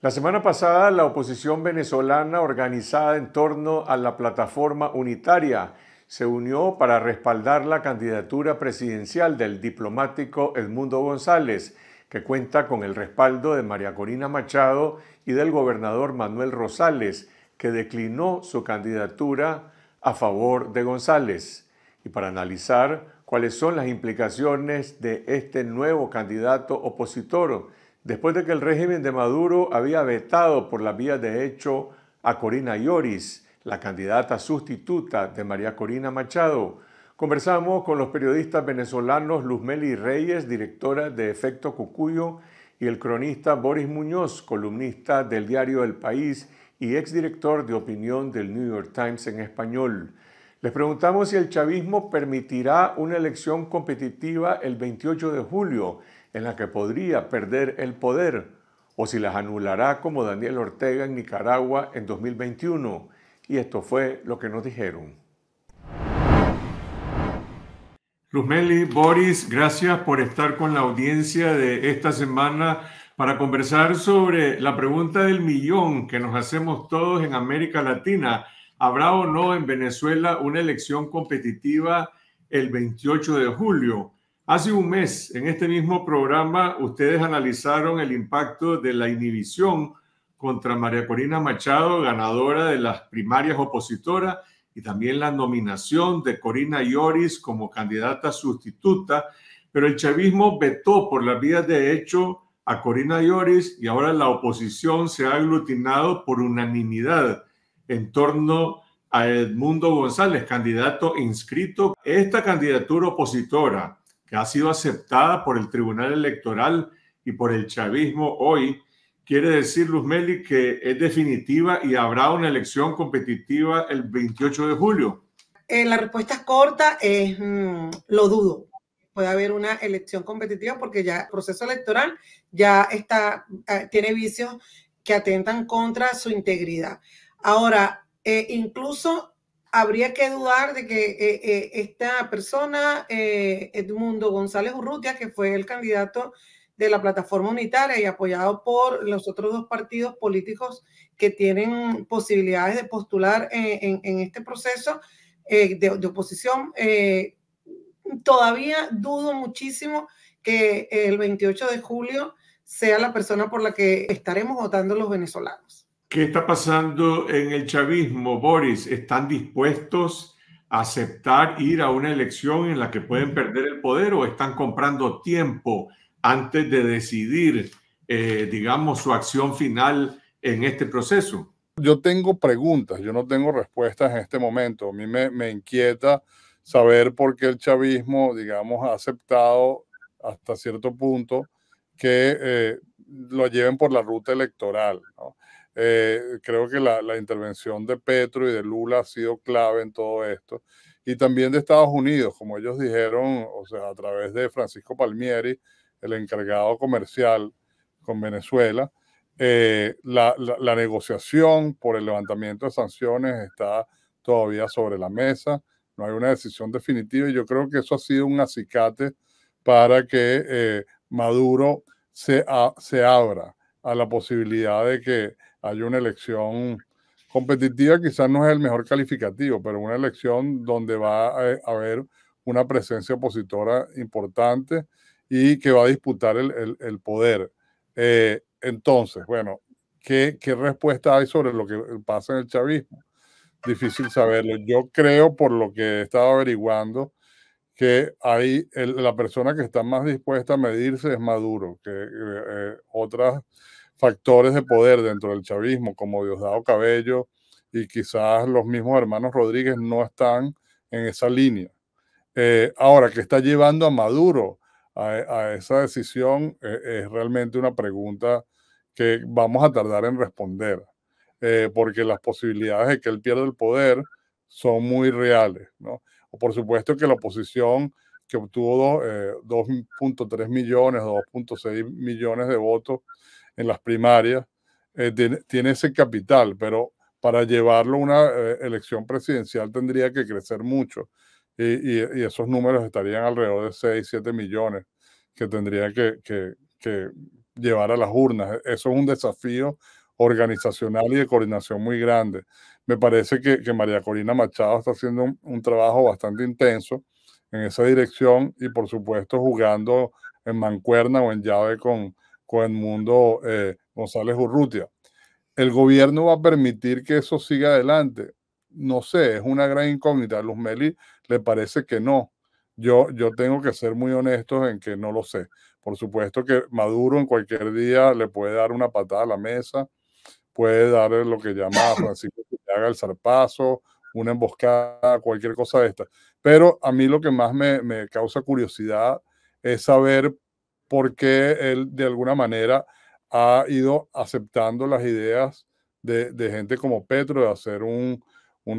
La semana pasada, la oposición venezolana organizada en torno a la plataforma unitaria se unió para respaldar la candidatura presidencial del diplomático Edmundo González, que cuenta con el respaldo de María Corina Machado y del gobernador Manuel Rosales, que declinó su candidatura a favor de González. Y para analizar cuáles son las implicaciones de este nuevo candidato opositor, después de que el régimen de Maduro había vetado por la vía de hecho a Corina Lloris, la candidata sustituta de María Corina Machado. Conversamos con los periodistas venezolanos Luzmeli Reyes, directora de Efecto Cucuyo, y el cronista Boris Muñoz, columnista del diario El País y exdirector de opinión del New York Times en español. Les preguntamos si el chavismo permitirá una elección competitiva el 28 de julio en la que podría perder el poder o si las anulará como Daniel Ortega en Nicaragua en 2021. Y esto fue lo que nos dijeron. Luzmeli, Boris, gracias por estar con la audiencia de esta semana para conversar sobre la pregunta del millón que nos hacemos todos en América Latina ¿Habrá o no en Venezuela una elección competitiva el 28 de julio? Hace un mes, en este mismo programa, ustedes analizaron el impacto de la inhibición contra María Corina Machado, ganadora de las primarias opositoras, y también la nominación de Corina Lloris como candidata sustituta, pero el chavismo vetó por las vías de hecho a Corina Lloris y ahora la oposición se ha aglutinado por unanimidad en torno a Edmundo González, candidato inscrito. Esta candidatura opositora, que ha sido aceptada por el Tribunal Electoral y por el chavismo hoy, quiere decir, Meli que es definitiva y habrá una elección competitiva el 28 de julio. En eh, la respuesta corta, es mm, lo dudo. Puede haber una elección competitiva porque ya el proceso electoral ya está, eh, tiene vicios que atentan contra su integridad. Ahora, eh, incluso habría que dudar de que eh, eh, esta persona, Edmundo González Urrutia, que fue el candidato de la plataforma unitaria y apoyado por los otros dos partidos políticos que tienen posibilidades de postular en, este proceso de, oposición, todavía dudo muchísimo que el 28 de julio sea la persona por la que estaremos votando los venezolanos. ¿Qué está pasando en el chavismo, Boris? ¿Están dispuestos a aceptar ir a una elección en la que pueden perder el poder o están comprando tiempo antes de decidir, eh, digamos, su acción final en este proceso? Yo tengo preguntas, yo no tengo respuestas en este momento. A mí me, inquieta saber por qué el chavismo, digamos, ha aceptado hasta cierto punto que eh, lo lleven por la ruta electoral. ¿no? Eh, creo que la, intervención de Petro y de Lula ha sido clave en todo esto. Y también de Estados Unidos, como ellos dijeron, o sea, a través de Francisco Palmieri, el encargado comercial con Venezuela, eh, la, negociación por el levantamiento de sanciones está todavía sobre la mesa, no hay una decisión definitiva y yo creo que eso ha sido un acicate para que eh, Maduro se, se abra a la posibilidad de que haya una elección competitiva, quizás no es el mejor calificativo, pero una elección donde va a eh, haber una presencia opositora importante y que va a disputar el, poder. Eh, entonces, bueno, ¿qué, ¿qué, respuesta hay sobre lo que pasa en el chavismo? Difícil saberlo. Yo creo, por lo que he estado averiguando, que hay la persona que está más dispuesta a medirse es Maduro, que eh, otras factores de poder dentro del chavismo, como Diosdado Cabello y quizás los mismos hermanos Rodríguez no están en esa línea. Eh, ahora, ¿qué está llevando a Maduro a, esa decisión? Eh, es realmente una pregunta que vamos a tardar en responder, eh, porque las posibilidades de que él pierda el poder son muy reales. ¿no? Por supuesto que la oposición que obtuvo 2.3 millones, 2.6 millones de votos, en las primarias, eh, tiene, ese capital, pero para llevarlo a una eh, elección presidencial tendría que crecer mucho y, esos números estarían alrededor de 6, 7 millones que tendría que, llevar a las urnas. Eso es un desafío organizacional y de coordinación muy grande. Me parece que, María Corina Machado está haciendo un, trabajo bastante intenso en esa dirección y por supuesto jugando en mancuerna o en llave con, con el eh, González Urrutia. ¿El gobierno va a permitir que eso siga adelante? No sé, es una gran incógnita. A los Meli le parece que no. Yo, yo tengo que ser muy honesto en que no lo sé. Por supuesto que Maduro en cualquier día le puede dar una patada a la mesa, puede darle lo que llama Francisco que haga el zarpazo, una emboscada, cualquier cosa de esta. Pero a mí lo que más me causa curiosidad es saber porque él de alguna manera ha ido aceptando las ideas de, gente como Petro de hacer un,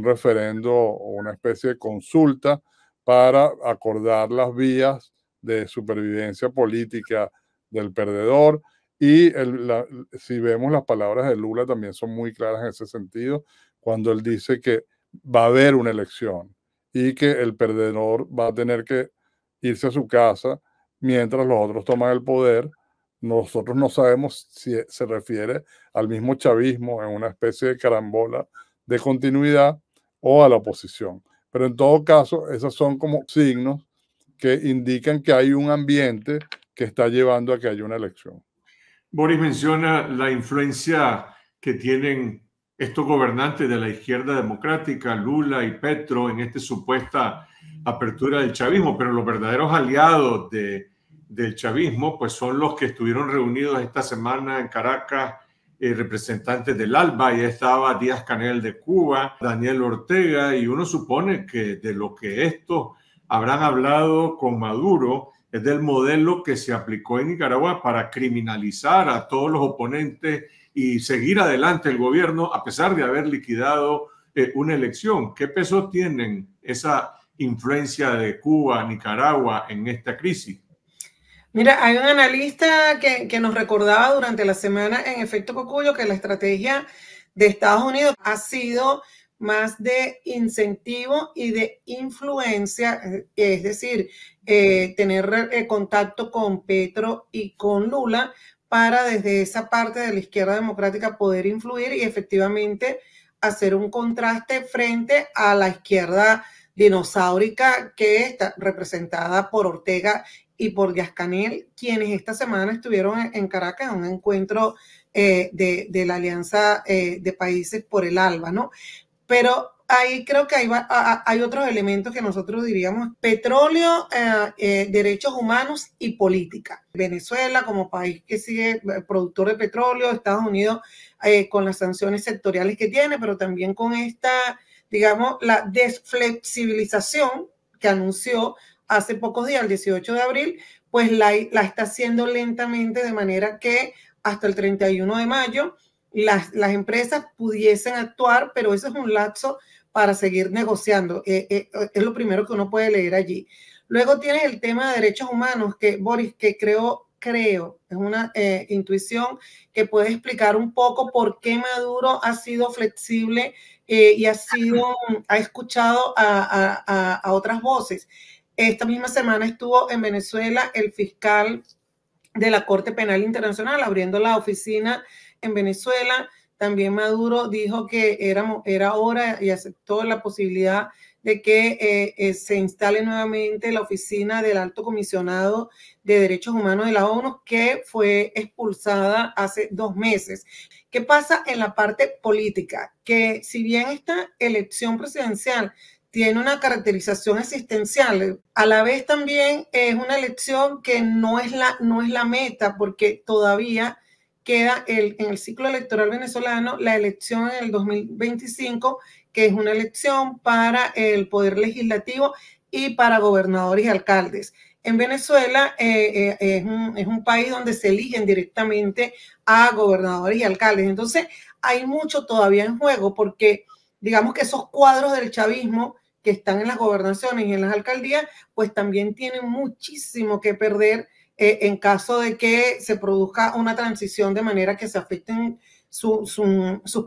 referendo o una especie de consulta para acordar las vías de supervivencia política del perdedor. Y si vemos las palabras de Lula también son muy claras en ese sentido, cuando él dice que va a haber una elección y que el perdedor va a tener que irse a su casa mientras los otros toman el poder. Nosotros no sabemos si e, se refiere al mismo chavismo en una especie de carambola de continuidad o a la oposición. Pero en todo caso, esos son como signos que indican que hay un ambiente que está llevando a que haya una elección. Boris menciona la influencia que tienen estos gobernantes de la izquierda democrática, Lula y Petro, en esta supuesta apertura del chavismo, pero los verdaderos aliados del chavismo, pues son los que estuvieron reunidos esta semana en Caracas, eh, representantes del ALBA, y estaba Díaz Canel de Cuba, Daniel Ortega, y uno supone que de lo que estos habrán hablado con Maduro es del modelo que se aplicó en Nicaragua para criminalizar a todos los oponentes y seguir adelante el gobierno a pesar de haber liquidado eh, una elección. ¿Qué peso tienen esa influencia de Cuba, Nicaragua en esta crisis? Mira, hay un analista que, nos recordaba durante la semana en efecto Cocuyo que la estrategia de Estados Unidos ha sido más de incentivo y de influencia, es decir, eh, tener eh, contacto con Petro y con Lula para desde esa parte de la izquierda democrática poder influir y efectivamente hacer un contraste frente a la izquierda democrática dinosaurica que está representada por Ortega y por gascanel quienes esta semana estuvieron en Caracas en un encuentro eh, de, la Alianza eh, de Países por el ALBA, ¿no? Pero ahí creo que hay, otros elementos que nosotros diríamos petróleo, eh, derechos humanos y política. Venezuela como país que sigue productor de petróleo, Estados Unidos con las sanciones sectoriales que tiene, pero también con esta digamos, la desflexibilización que anunció hace pocos días, el 18 de abril, pues la, la está haciendo lentamente de manera que hasta el 31 de mayo las, las, empresas pudiesen actuar, pero eso es un lapso para seguir negociando. Eh, eh, eh, es lo primero que uno puede leer allí. Luego tienes el tema de derechos humanos, que Boris, que creo creo, es una eh, intuición que puede explicar un poco por qué Maduro ha sido flexible eh, y ha sido, ha escuchado a, otras voces. Esta misma semana estuvo en Venezuela el fiscal de la Corte Penal Internacional abriendo la oficina en Venezuela. También Maduro dijo que era, era hora y aceptó la posibilidad de que eh, eh, se instale nuevamente la oficina del alto comisionado de derechos humanos de la ONU, que fue expulsada hace dos meses. ¿Qué pasa en la parte política? Que si bien esta elección presidencial tiene una caracterización existencial. A la vez también es una elección que no es la, no es la meta porque todavía queda el, en el ciclo electoral venezolano la elección en el 2025, que es una elección para el Poder Legislativo y para gobernadores y alcaldes. En Venezuela eh, eh, es, un, es, un, país donde se eligen directamente a gobernadores y alcaldes. Entonces, hay mucho todavía en juego porque, digamos que esos cuadros del chavismo que están en las gobernaciones y en las alcaldías, pues también tienen muchísimo que perder eh, en caso de que se produzca una transición de manera que se afecten sus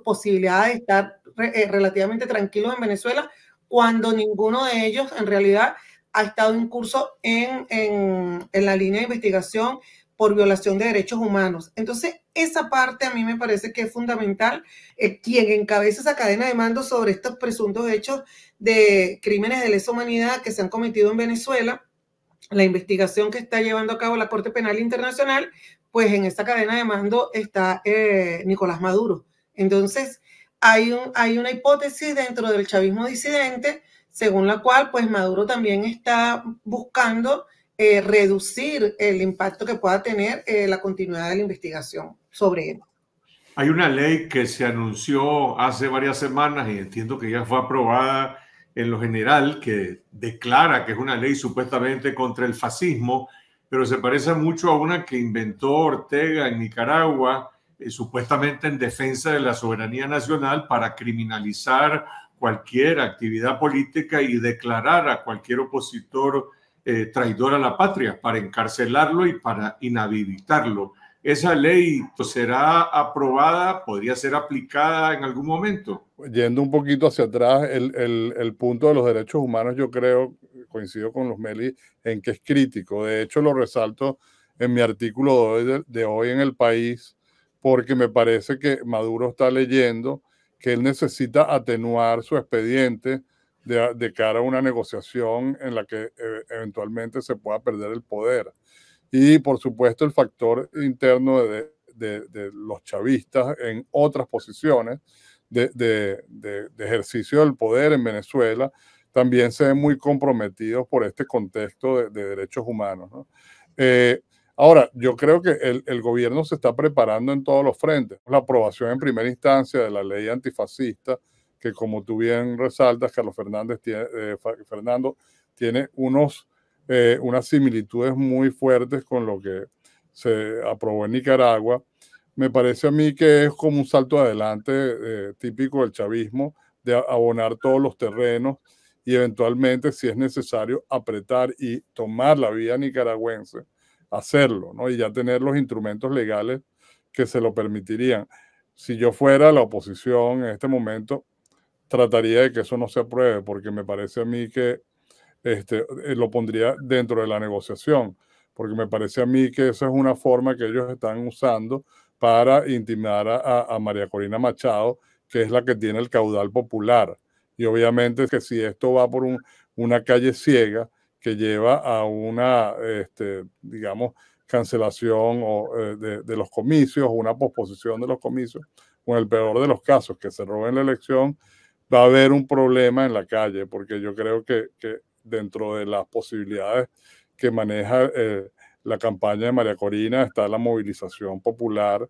posibilidades de estar eh, relativamente tranquilos en Venezuela, cuando ninguno de ellos en realidad ha estado en, curso en la línea de investigación por violación de derechos humanos. Entonces, esa parte a mí me parece que es fundamental. Eh, quien encabeza esa cadena de mando sobre estos presuntos hechos de crímenes de lesa humanidad que se han cometido en Venezuela, la investigación que está llevando a cabo la Corte Penal Internacional, pues en esta cadena de mando está eh, Nicolás Maduro. Entonces, hay, una hipótesis dentro del chavismo disidente, según la cual, pues Maduro también está buscando eh, reducir el impacto que pueda tener eh, la continuidad de la investigación sobre él. Hay una ley que se anunció hace varias semanas y entiendo que ya fue aprobada en lo general que declara que es una ley supuestamente contra el fascismo, pero se parece mucho a una que inventó Ortega en Nicaragua, eh, supuestamente en defensa de la soberanía nacional para criminalizar cualquier actividad política y declarar a cualquier opositor eh, traidor a la patria, para encarcelarlo y para inhabilitarlo esa ley pues, será aprobada, podría ser aplicada en algún momento. Yendo un poquito hacia atrás, el, el, punto de los derechos humanos, yo creo, coincido con los Meli, en que es crítico. De hecho, lo resalto en mi artículo de hoy, en El País, porque me parece que Maduro está leyendo que él necesita atenuar su expediente de, cara a una negociación en la que eh, eventualmente se pueda perder el poder y por supuesto el factor interno de, los chavistas en otras posiciones de, ejercicio del poder en Venezuela, también se ven muy comprometidos por este contexto de, derechos humanos. Eh, ahora, yo creo que el, gobierno se está preparando en todos los frentes. La aprobación en primera instancia de la ley antifascista, que como tú bien resaltas, Carlos Fernández tiene, eh, Fernando tiene unos eh, unas similitudes muy fuertes con lo que se aprobó en Nicaragua. Me parece a mí que es como un salto adelante eh, típico del chavismo de abonar todos los terrenos y eventualmente, si es necesario, apretar y tomar la vía nicaragüense, hacerlo, ¿no? Y ya tener los instrumentos legales que se lo permitirían. Si yo fuera la oposición en este momento, trataría de que eso no se apruebe, porque me parece a mí que este, eh, lo pondría dentro de la negociación, porque me parece a mí que esa es una forma que ellos están usando para intimidar a, María Corina Machado, que es la que tiene el caudal popular. Y obviamente que si esto va por una calle ciega que lleva a una, este, digamos, cancelación eh, de, los comicios, una posposición de los comicios, o en el peor de los casos, que se roben la elección, va a haber un problema en la calle, porque yo creo que, que dentro de las posibilidades que maneja eh, la campaña de María Corina está la movilización popular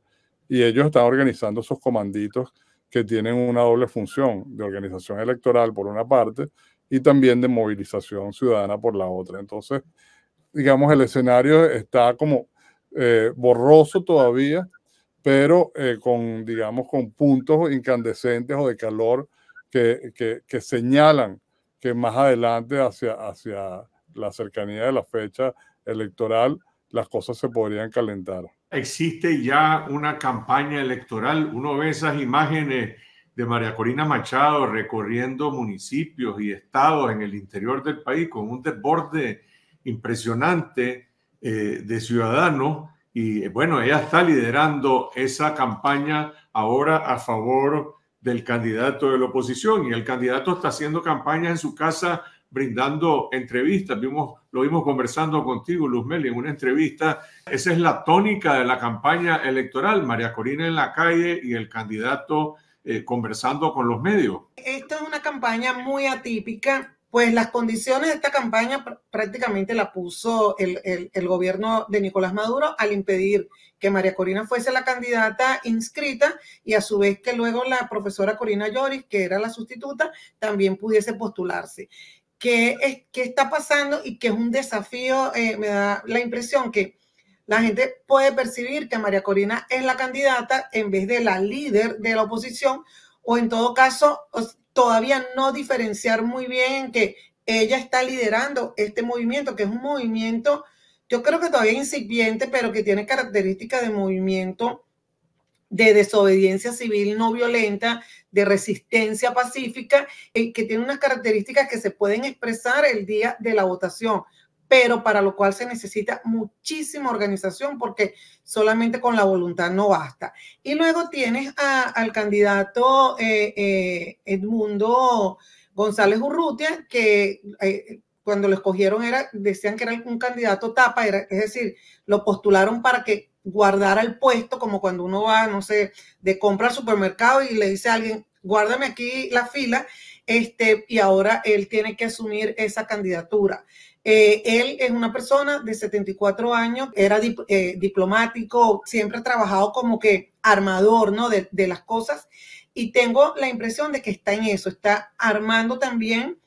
y ellos están organizando esos comanditos que tienen una doble función de organización electoral por una parte y también de movilización ciudadana por la otra. Entonces, digamos, el escenario está como eh, borroso todavía, pero eh, con, digamos, con puntos incandescentes o de calor que, que, que señalan que más adelante, hacia, hacia la cercanía de la fecha electoral, las cosas se podrían calentar. Existe ya una campaña electoral. Uno ve esas imágenes de María Corina Machado recorriendo municipios y estados en el interior del país con un desborde impresionante eh, de ciudadanos. Y eh, bueno, ella está liderando esa campaña ahora a favor del candidato de la oposición y el candidato está haciendo campaña en su casa brindando entrevistas. Vimos, lo vimos conversando contigo, Luzmeli, en una entrevista. Esa es la tónica de la campaña electoral, María Corina en la calle y el candidato eh, conversando con los medios. Esta es una campaña muy atípica pues las condiciones de esta campaña prácticamente la puso el, gobierno de Nicolás Maduro al impedir que María Corina fuese la candidata inscrita y a su vez que luego la profesora Corina Lloris, que era la sustituta, también pudiese postularse. ¿Qué, es, qué está pasando y qué es un desafío? Eh, me da la impresión que la gente puede percibir que María Corina es la candidata en vez de la líder de la oposición o en todo caso todavía no diferenciar muy bien que ella está liderando este movimiento, que es un movimiento, yo creo que todavía incipiente, pero que tiene características de movimiento de desobediencia civil no violenta, de resistencia pacífica, y eh, que tiene unas características que se pueden expresar el día de la votación pero para lo cual se necesita muchísima organización porque solamente con la voluntad no basta. Y luego tienes al candidato eh, eh, Edmundo González Urrutia, que eh, cuando lo escogieron era, decían que era un candidato tapa, es decir, lo postularon para que guardara el puesto, como cuando uno va, no sé, de compra al supermercado y le dice a alguien, guárdame aquí la fila, este, y ahora él tiene que asumir esa candidatura. Eh, él es una persona de 74 años, era eh, diplomático, siempre ha trabajado como que armador, ¿no? De, las cosas. Y tengo la impresión de que está en eso, está armando también,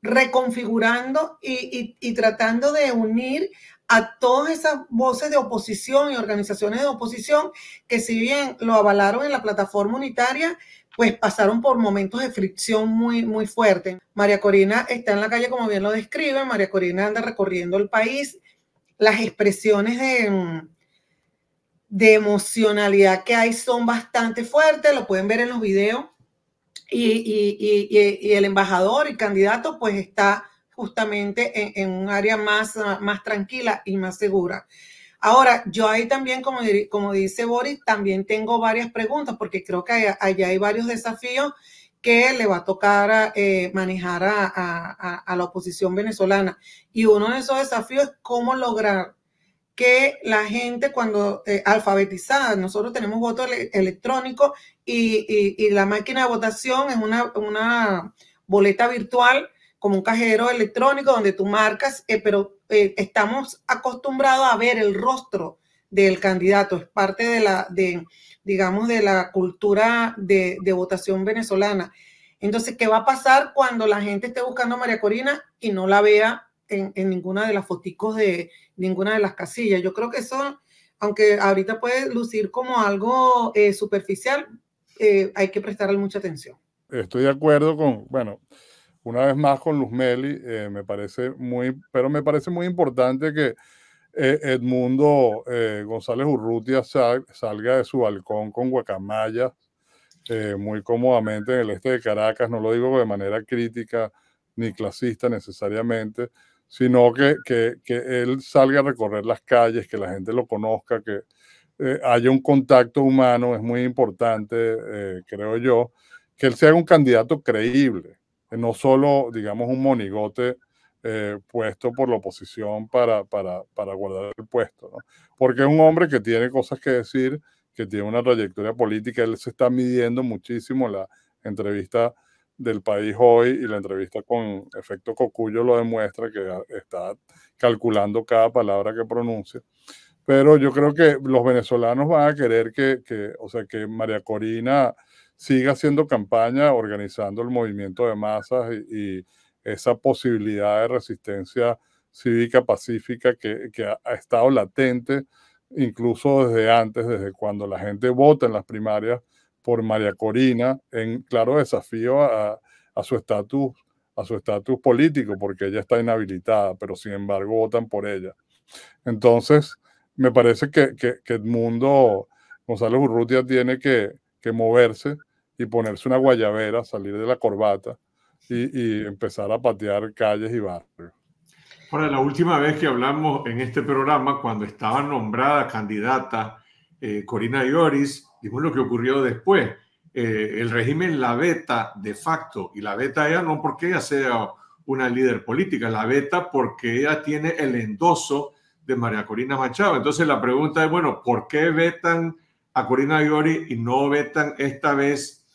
reconfigurando y tratando de unir a todas esas voces de oposición y organizaciones de oposición que si bien lo avalaron en la plataforma unitaria, pues pasaron por momentos de fricción muy, muy fuerte. María Corina está en la calle, como bien lo describe, María Corina anda recorriendo el país, las expresiones de, mm, de emocionalidad que hay son bastante fuertes, lo pueden ver en los videos, y, y el embajador y candidato pues está justamente en, un área más, más tranquila y más segura. Ahora, yo ahí también, como, como dice Boris, también tengo varias preguntas porque creo que allá hay varios desafíos que le va a tocar eh, manejar a, la oposición venezolana. Y uno de esos desafíos es cómo lograr que la gente cuando eh, alfabetizada, nosotros tenemos voto electrónico y, la máquina de votación es una, una boleta virtual como un cajero electrónico donde tú marcas, eh, pero eh, estamos acostumbrados a ver el rostro del candidato, es parte de la, digamos, de la cultura de, votación venezolana. Entonces, ¿qué va a pasar cuando la gente esté buscando a María Corina y no la vea en, ninguna de las foticos de ninguna de las casillas? Yo creo que eso, aunque ahorita puede lucir como algo eh, superficial, hay que prestarle mucha atención. Estoy de acuerdo con, bueno, una vez más con Luz eh, me parece muy, pero me parece muy importante que eh, Edmundo eh, González Urrutia salga de su balcón con Guacamaya eh, muy cómodamente en el este de Caracas, no lo digo de manera crítica ni clasista necesariamente, sino que él salga a recorrer las calles, que la gente lo conozca, que haya un contacto humano, es muy importante, creo yo, que él sea un candidato creíble eh, no solo, digamos, un monigote eh, puesto por la oposición para, para, guardar el puesto, Porque es un hombre que tiene cosas que decir, que tiene una trayectoria política, él se está midiendo muchísimo la entrevista del país hoy y la entrevista con efecto Cocuyo lo demuestra que está calculando cada palabra que pronuncia. Pero yo creo que los venezolanos van a querer que, que o sea, que María Corina siga haciendo campaña, organizando el movimiento de masas y, esa posibilidad de resistencia cívica pacífica que, ha estado latente incluso desde antes, desde cuando la gente vota en las primarias por María Corina, en claro desafío a, su estatus político, porque ella está inhabilitada, pero sin embargo votan por ella. Entonces, me parece que, el mundo, Gonzalo González Urrutia tiene que, que moverse y ponerse una guayabera, salir de la corbata y, empezar a patear calles y barrios. Ahora, la última vez que hablamos en este programa, cuando estaba nombrada candidata eh, Corina Ioris, vimos lo que ocurrió después. Eh, el régimen la veta de facto, y la veta ella no porque ella sea una líder política, la veta porque ella tiene el endoso de María Corina Machado. Entonces la pregunta es, bueno, ¿por qué vetan a Corina Iori y no vetan esta vez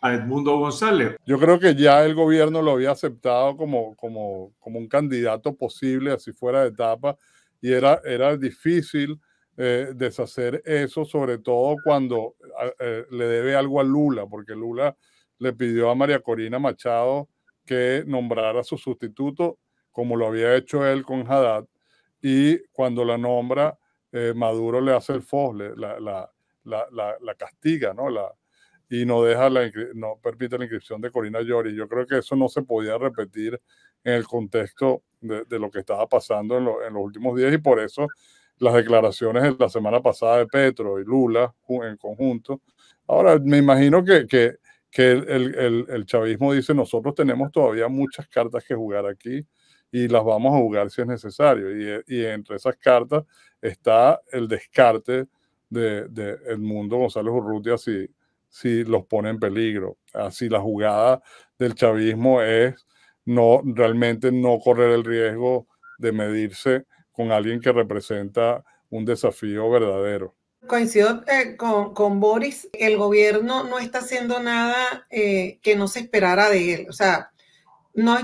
a Edmundo González. Yo creo que ya el gobierno lo había aceptado como, como, como un candidato posible, así fuera de etapa, y era, era difícil eh, deshacer eso, sobre todo cuando eh, le debe algo a Lula, porque Lula le pidió a María Corina Machado que nombrara su sustituto, como lo había hecho él con Haddad, y cuando la nombra, eh, Maduro le hace el fosle, la, la la, castiga, ¿no? La, y no deja la, no permite la inscripción de Corina Llori. Yo creo que eso no se podía repetir en el contexto de, lo que estaba pasando en, los últimos días y por eso las declaraciones de la semana pasada de Petro y Lula en conjunto. Ahora, me imagino que, que, el, el, chavismo dice, nosotros tenemos todavía muchas cartas que jugar aquí y las vamos a jugar si es necesario. Y, y entre esas cartas está el descarte de, de Edmundo González Urrutia si, si los pone en peligro. Así la jugada del chavismo es no realmente no correr el riesgo de medirse con alguien que representa un desafío verdadero. Coincido eh, con, Boris, el gobierno no está haciendo nada eh, que no se esperara de él. O sea, no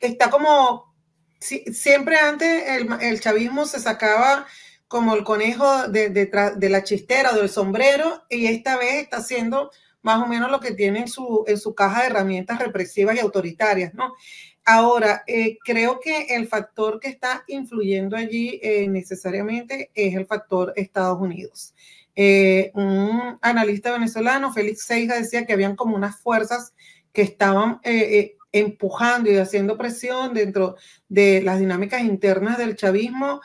está como siempre antes el, el chavismo se sacaba como el conejo de, de, de la chistera o del sombrero, y esta vez está haciendo más o menos lo que tiene en su, en su caja de herramientas represivas y autoritarias, ¿no? Ahora, eh, creo que el factor que está influyendo allí eh, necesariamente es el factor Estados Unidos. Eh, un analista venezolano, Félix Seija, decía que habían como unas fuerzas que estaban empujando y haciendo presión dentro de las dinámicas internas del chavismo,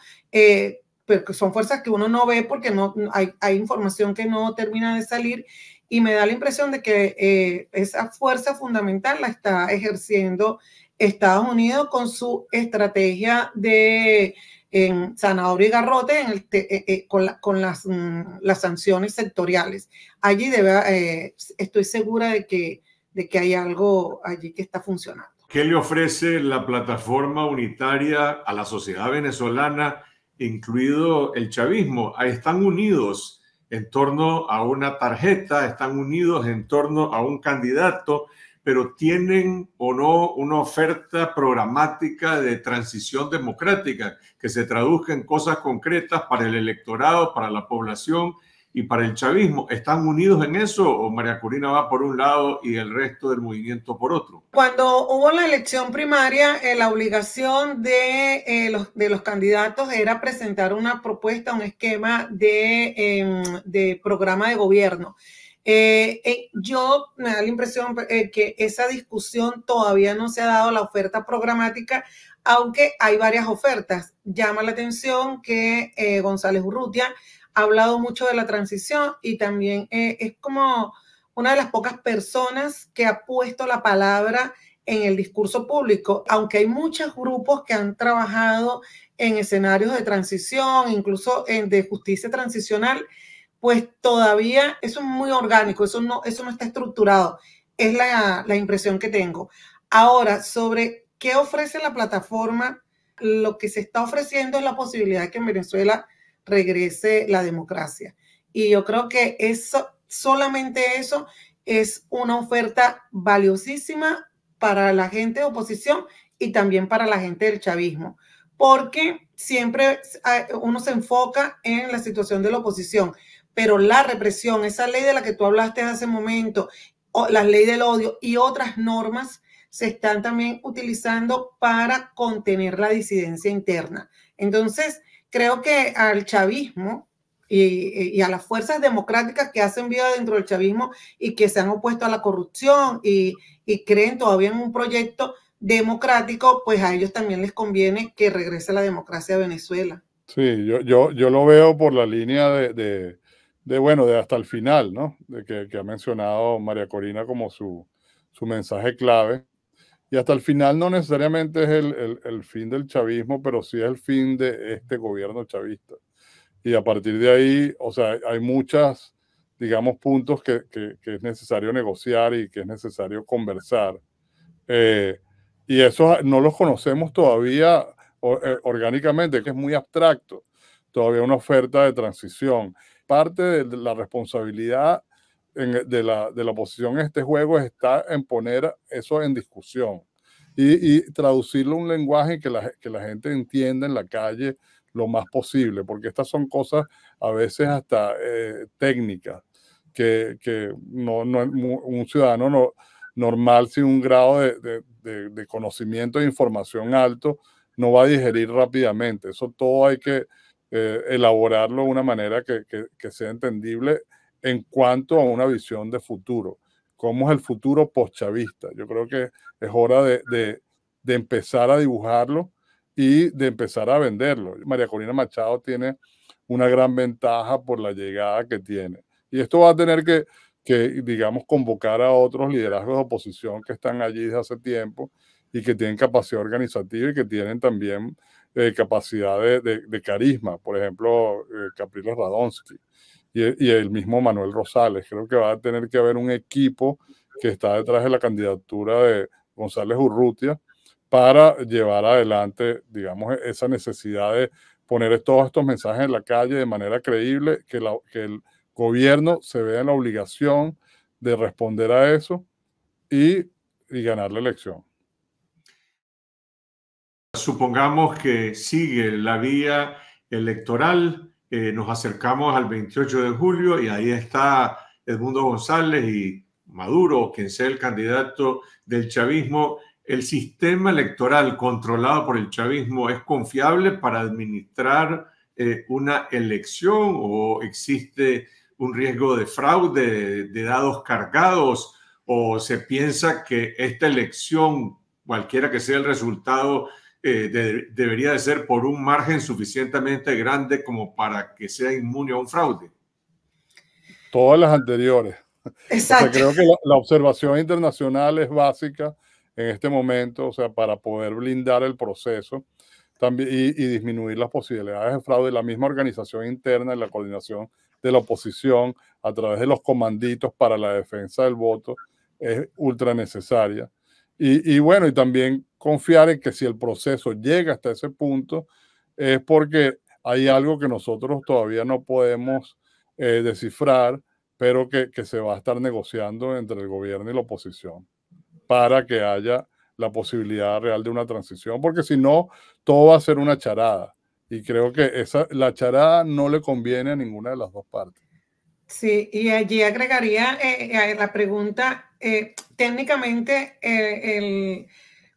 que son fuerzas que uno no ve porque no hay, información que no termina de salir y me da la impresión de que eh, esa fuerza fundamental la está ejerciendo Estados Unidos con su estrategia de en em, y garrote en el eh, eh, con, mm, las, sanciones sectoriales. Allí debe, estoy segura de que, de que hay algo allí que está funcionando. ¿Qué le ofrece la plataforma unitaria a la sociedad venezolana incluido el chavismo, están unidos en torno a una tarjeta, están unidos en torno a un candidato, pero tienen o no una oferta programática de transición democrática que se traduzca en cosas concretas para el electorado, para la población y para el chavismo. ¿Están unidos en eso o María Corina va por un lado y el resto del movimiento por otro? Cuando hubo la elección primaria, eh, la obligación de, eh, los, de los candidatos era presentar una propuesta, un esquema de, em, de programa de gobierno. Eh, yo me da la impresión que esa discusión todavía no se ha dado la oferta programática, aunque hay varias ofertas. Llama la atención que González Urrutia ha hablado mucho de la transición y también eh, es como una de las pocas personas que ha puesto la palabra en el discurso público, aunque hay muchos grupos que han trabajado en escenarios de transición, incluso en de justicia transicional, pues todavía eso es muy orgánico, eso no, eso no está estructurado. Es la, la impresión que tengo. Ahora, sobre qué ofrece la plataforma, lo que se está ofreciendo es la posibilidad que en Venezuela regrese la democracia. Y yo creo que eso, solamente eso es una oferta valiosísima para la gente de oposición y también para la gente del chavismo, porque siempre uno se enfoca en la situación de la oposición, pero la represión, esa ley de la que tú hablaste hace un momento, la ley del odio y otras normas se están también utilizando para contener la disidencia interna. Entonces, creo que al chavismo y, a las fuerzas democráticas que hacen vida dentro del chavismo y que se han opuesto a la corrupción y, creen todavía en un proyecto democrático, pues a ellos también les conviene que regrese la democracia a Venezuela. Sí, yo, yo, lo veo por la línea de, bueno, de hasta el final, ¿no? De que, que ha mencionado María Corina como su, su mensaje clave y hasta el final no necesariamente es el, fin del chavismo, pero sí es el fin de este gobierno chavista. Y a partir de ahí, o sea, hay muchas, digamos, puntos que, es necesario negociar y que es necesario conversar. Eh, y eso no los conocemos todavía eh, orgánicamente, que es muy abstracto. Todavía una oferta de transición. Parte de la responsabilidad de, la, de, oposición en este juego está en poner eso en discusión y, traducirlo un lenguaje que la, que la gente entienda en la calle lo más posible, porque estas son cosas a veces hasta eh, técnicas que, no, no, un ciudadano no, normal sin un grado de, de, de, conocimiento e información alto no va a digerir rápidamente. Eso todo hay que eh, elaborarlo de una manera que, que sea entendible en cuanto a una visión de futuro. ¿Cómo es el futuro post-chavista? Yo creo que es hora de, empezar a dibujarlo y de empezar a venderlo. María Corina Machado tiene una gran ventaja por la llegada que tiene. Y esto va a tener que, digamos, convocar a otros liderazgos de oposición que están allí desde hace tiempo y que tienen capacidad organizativa y que tienen también eh, capacidad de, carisma. Por ejemplo, eh, Capriles Radonsky y, el mismo Manuel Rosales. Creo que va a tener que haber un equipo que está detrás de la candidatura de González Urrutia para llevar adelante, digamos, esa necesidad de poner todos estos mensajes en la calle de manera creíble, que, el gobierno se vea en la obligación de responder a eso y ganar la elección. Supongamos que sigue la vía electoral eh, nos acercamos al 28 de julio y ahí está Edmundo González y Maduro, quien sea el candidato del chavismo. ¿El sistema electoral controlado por el chavismo es confiable para administrar eh, una elección o existe un riesgo de fraude, de dados cargados? ¿O se piensa que esta elección, cualquiera que sea el resultado, eh, debería de ser por un margen suficientemente grande como para que sea inmune a un fraude. Todas las anteriores. Exacto. creo que la, observación internacional es básica en este momento, o sea, para poder blindar el proceso también, y, disminuir las posibilidades de fraude. La misma organización interna y la coordinación de la oposición a través de los comanditos para la defensa del voto es ultra necesaria. Y, y, bueno, y también confiar en que si el proceso llega hasta ese punto es porque hay algo que nosotros todavía no podemos eh, descifrar, pero que, se va a estar negociando entre el gobierno y la oposición para que haya la posibilidad real de una transición, porque si no, todo va a ser una charada. Y creo que esa, la charada no le conviene a ninguna de las dos partes. Sí, y allí agregaría eh, eh, la pregunta, técnicamente el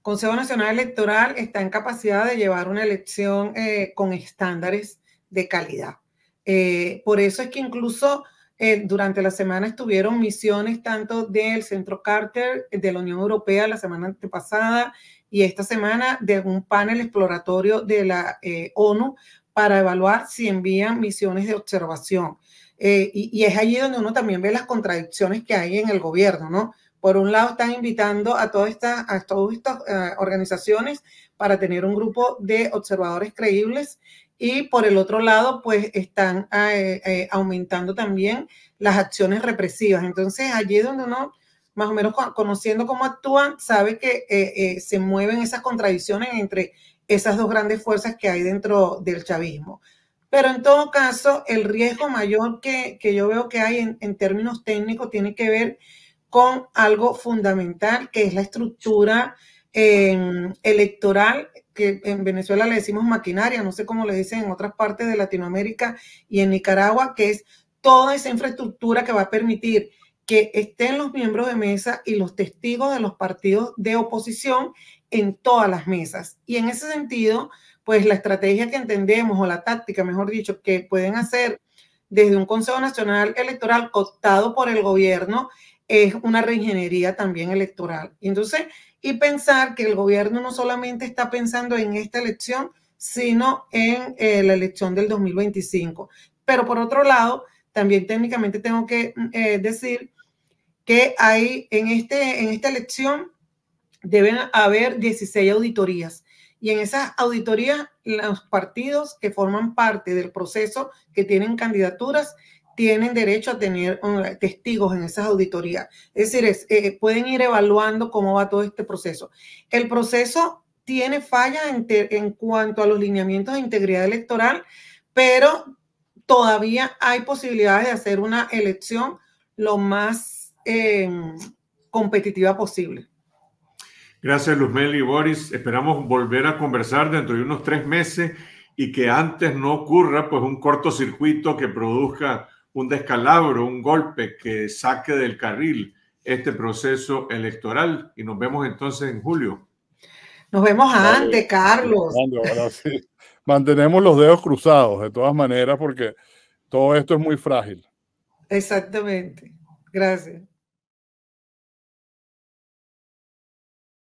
Consejo Nacional Electoral está en capacidad de llevar una elección eh, con estándares de calidad. Eh, por eso es que incluso eh, durante la semana estuvieron misiones tanto del Centro Carter, de la Unión Europea la semana antepasada y esta semana de un panel exploratorio de la ONU para evaluar si envían misiones de observación. Y, y es allí donde uno también ve las contradicciones que hay en el gobierno, ¿no? Por un lado, están invitando a, todas estas, a eh, estas organizaciones para tener un grupo de observadores creíbles y por el otro lado, pues están eh, eh, aumentando también las acciones represivas. Entonces, allí donde uno, más o menos conociendo cómo actúan, sabe que se mueven esas contradicciones entre esas dos grandes fuerzas que hay dentro del chavismo. Pero en todo caso, el riesgo mayor que, yo veo que hay en, términos técnicos tiene que ver con algo fundamental que es la estructura em, electoral, que en Venezuela le decimos maquinaria, no sé cómo le dicen en otras partes de Latinoamérica y en Nicaragua, que es toda esa infraestructura que va a permitir que estén los miembros de mesa y los testigos de los partidos de oposición en todas las mesas. Y en ese sentido, pues la estrategia que entendemos o la táctica, mejor dicho, que pueden hacer desde un Consejo Nacional Electoral cooptado por el gobierno es una reingeniería también electoral. Y entonces, y pensar que el gobierno no solamente está pensando en esta elección, sino en eh, la elección del 2025. Pero por otro lado, también técnicamente tengo que mm, eh, decir que hay en, este, en esta elección deben haber 16 auditorías. Y en esas auditorías, los partidos que forman parte del proceso, que tienen candidaturas, tienen derecho a tener um, testigos en esas auditorías. Es decir, eh, pueden ir evaluando cómo va todo este proceso. El proceso tiene fallas en, cuanto a los lineamientos de integridad electoral, pero todavía hay posibilidades de hacer una elección lo más em, competitiva posible. Gracias, luzmeli y Boris. Esperamos volver a conversar dentro de unos tres meses y que antes no ocurra pues un cortocircuito que produzca un descalabro, un golpe que saque del carril este proceso electoral. Y nos vemos entonces en julio. Nos vemos antes, Carlos. Mantenemos los dedos cruzados, de todas maneras, porque todo esto es muy frágil. Exactamente. Gracias.